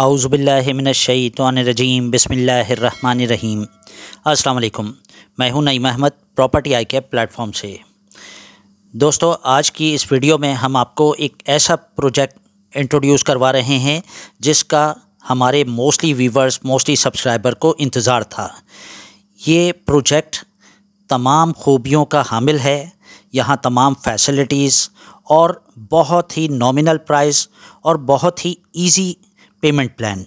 आउज़बिल्लिमिनशैतवानरजीम बसमीम अस्सलाम मैं हूं Naeem Ahmed property I cap platform से दोस्तों आज की इस वीडियो में हम आपको एक ऐसा प्रोजेक्ट इंट्रोड्यूस करवा रहे हैं जिसका हमारे मोस्टली व्यूवर्स मोस्टली सब्सक्राइबर को इंतज़ार था ये प्रोजेक्ट तमाम खूबियों का हामिल है यहाँ तमाम फैसिलिटीज़ और बहुत ही नॉमिनल प्राइस और बहुत ही इजी पेमेंट प्लान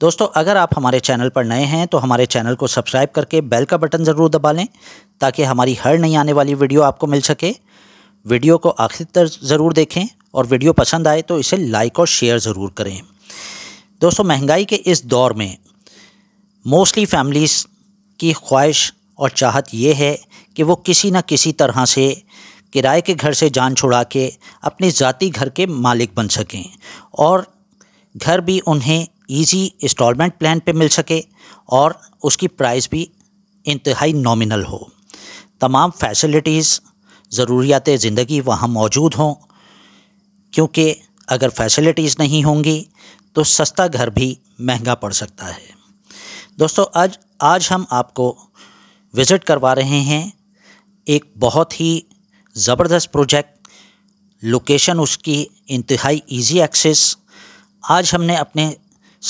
दोस्तों अगर आप हमारे चैनल पर नए हैं तो हमारे चैनल को सब्सक्राइब करके बेल का बटन ज़रूर दबा लें ताकि हमारी हर नई आने वाली वीडियो आपको मिल सके वीडियो को आखिर तक ज़रूर देखें और वीडियो पसंद आए तो इसे लाइक और शेयर ज़रूर करें दोस्तों महंगाई के इस दौर में मोस्टली फैमिलीज़ की ख्वाहिश और चाहत ये है कि वो किसी न किसी तरह से किराए के घर से जान छुड़ा के अपने ज़ाती घर के मालिक बन सकें और घर भी उन्हें ईजी इंस्टॉलमेंट प्लान पे मिल सके और उसकी प्राइस भी इंतहाई नॉमिनल हो तमाम फैसिलिटीज़ ज़रूरियात ज़िंदगी वहाँ मौजूद हों क्योंकि अगर फैसिलिटीज़ नहीं होंगी तो सस्ता घर भी महंगा पड़ सकता है दोस्तों आज आज हम आपको विज़िट करवा रहे हैं एक बहुत ही ज़बरदस्त प्रोजेक्ट लोकेशन उसकी इंतहाई इजी एक्सेस आज हमने अपने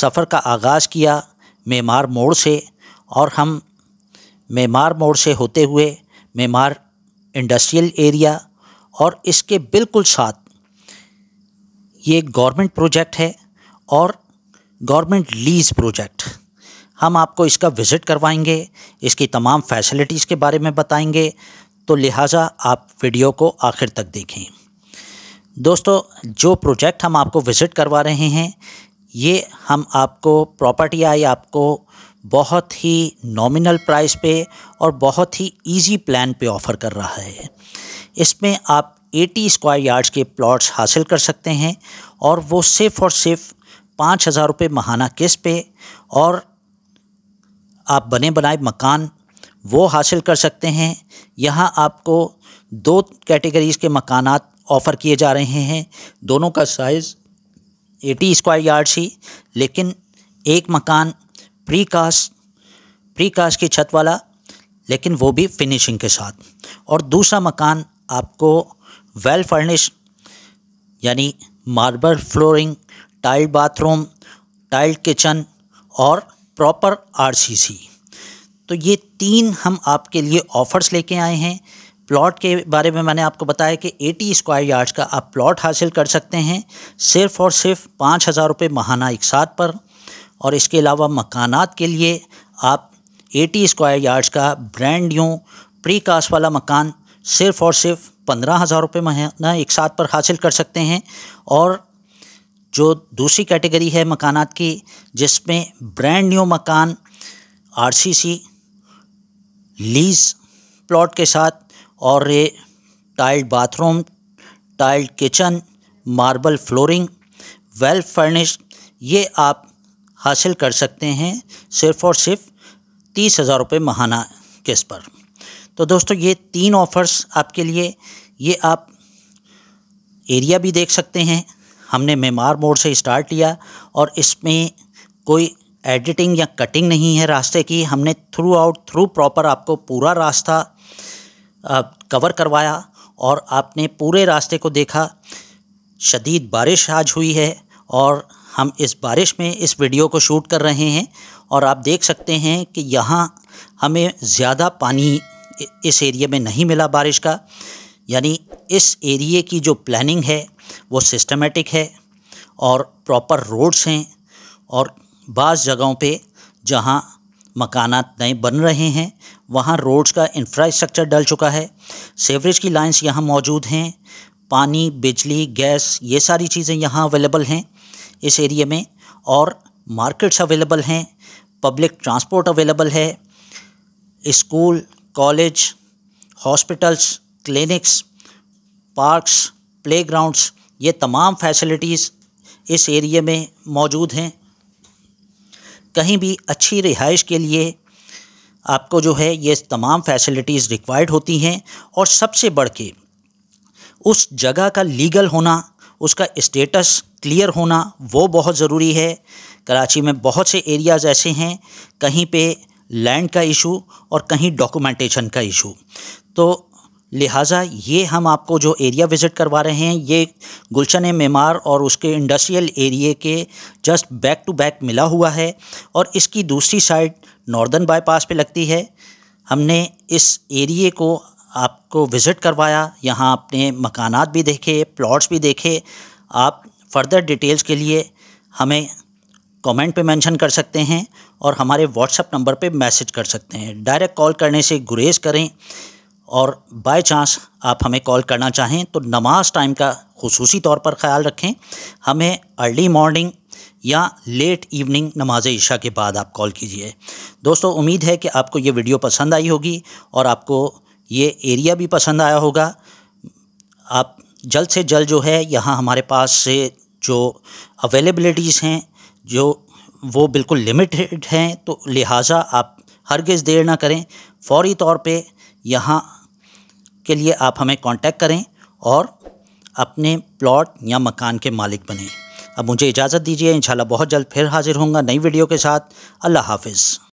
सफ़र का आगाज़ किया मेमार मोड़ से और हम मेमार मोड़ से होते हुए मेमार इंडस्ट्रियल एरिया और इसके बिल्कुल साथ ये गवर्नमेंट प्रोजेक्ट है और गवर्नमेंट लीज प्रोजेक्ट हम आपको इसका विज़िट करवाएंगे इसकी तमाम फैसिलिटीज़ के बारे में बताएंगे तो लिहाजा आप वीडियो को आखिर तक देखें दोस्तों जो प्रोजेक्ट हम आपको विज़िट करवा रहे हैं ये हम आपको प्रॉपर्टी आई आपको बहुत ही नॉमिनल प्राइस पे और बहुत ही इजी प्लान पे ऑफ़र कर रहा है इसमें आप 80 स्क्वायर यार्ड्स के प्लॉट्स हासिल कर सकते हैं और वो सिर्फ़ और सिर्फ पाँच हज़ार रुपये महाना किस्त पे और आप बने बनाए मकान वो हासिल कर सकते हैं यहाँ आपको दो कैटेगरीज़ के मकानात ऑफ़र किए जा रहे हैं दोनों का साइज़ 80 स्क्वायर यार्ड ही लेकिन एक मकान प्री कास्ट प्री कास्ट की छत वाला लेकिन वो भी फिनिशिंग के साथ और दूसरा मकान आपको वेल फर्निश यानी marble flooring tile bathroom tile kitchen और प्रॉपर आरसीसी तो ये तीन हम आपके लिए ऑफ़र्स लेके आए हैं प्लॉट के बारे में मैंने आपको बताया कि 80 स्क्वायर यार्ड्स का आप प्लॉट हासिल कर सकते हैं सिर्फ और सिर्फ पाँच हज़ार रुपये माहाना साथ पर और इसके अलावा मकानात के लिए आप 80 स्क्वायर यार्ड्स का ब्रांड न्यू प्री कास्ट वाला मकान सिर्फ और सिर्फ पंद्रह हज़ार रुपये महाना एक साथ पर हासिल कर सकते हैं और जो दूसरी कैटेगरी है मकानात की जिसमें ब्रांड न्यू मकान आर लीज प्लॉट के साथ और ये tiled bathroom tiled kitchen marble flooring well furnished ये आप हासिल कर सकते हैं सिर्फ़ और सिर्फ तीस हज़ार रुपये महाना किस पर तो दोस्तों ये तीन ऑफ़र्स आपके लिए ये आप एरिया भी देख सकते हैं हमने मेमार मोड़ से स्टार्ट लिया और इसमें कोई एडिटिंग या कटिंग नहीं है रास्ते की हमने थ्रू आउट थ्रू प्रॉपर आपको पूरा रास्ता कवर करवाया और आपने पूरे रास्ते को देखा शदीद बारिश आज हुई है और हम इस बारिश में इस वीडियो को शूट कर रहे हैं और आप देख सकते हैं कि यहाँ हमें ज़्यादा पानी इस एरिए में नहीं मिला बारिश का यानी इस एरिए की जो प्लानिंग है वो सिस्टमेटिक है और प्रॉपर रोड्स हैं और बाज़ जगहों पे जहाँ मकानात नए बन रहे हैं वहाँ रोड्स का इंफ्रास्ट्रक्चर डल चुका है सेवरेज की लाइंस यहाँ मौजूद हैं पानी बिजली गैस ये सारी चीज़ें यहाँ अवेलेबल हैं इस एरिए में और मार्केट्स अवेलेबल हैं पब्लिक ट्रांसपोर्ट अवेलेबल है school college hospitals clinics parks playgrounds ये तमाम फैसिलिटीज़ इस एरिए में मौजूद हैं कहीं भी अच्छी रिहाइश के लिए आपको जो है ये तमाम फैसिलिटीज़ रिक्वायर्ड होती हैं और सबसे बढ़ के उस जगह का लीगल होना उसका स्टेटस क्लियर होना वो बहुत ज़रूरी है कराची में बहुत से एरियाज़ ऐसे हैं कहीं पे लैंड का इशू और कहीं डॉक्यूमेंटेशन का इशू तो लिहाजा ये हम आपको जो एरिया विज़िट करवा रहे हैं ये गुलशन मेमार और उसके इंडस्ट्रियल एरिए के जस्ट बैक टू बैक मिला हुआ है और इसकी दूसरी साइड नॉर्दर्न बाईपास पे लगती है हमने इस एरिए को आपको विज़िट करवाया यहाँ आपने मकानात भी देखे प्लॉट्स भी देखे आप फर्दर डिटेल्स के लिए हमें कमेंट पे मेंशन कर सकते हैं और हमारे व्हाट्सएप नंबर पे मैसेज कर सकते हैं डायरेक्ट कॉल करने से गुरेज करें और बाय चांस आप हमें कॉल करना चाहें तो नमाज टाइम का खसूसी तौर पर ख्याल रखें हमें अर्ली मॉर्निंग या लेट इवनिंग नमाज ईशा के बाद आप कॉल कीजिए दोस्तों उम्मीद है कि आपको ये वीडियो पसंद आई होगी और आपको ये एरिया भी पसंद आया होगा आप जल्द से जल्द जो है यहाँ हमारे पास से जो अवेलेबलिटीज़ हैं जो वो बिल्कुल लिमिटेड हैं तो लिहाजा आप हरगज़ देर ना करें फौरी तौर पे यहाँ के लिए आप हमें कांटेक्ट करें और अपने प्लॉट या मकान के मालिक बनें अब मुझे इजाज़त दीजिए इंशाल्लाह बहुत जल्द फिर हाजिर होंगे नई वीडियो के साथ अल्लाह हाफिज़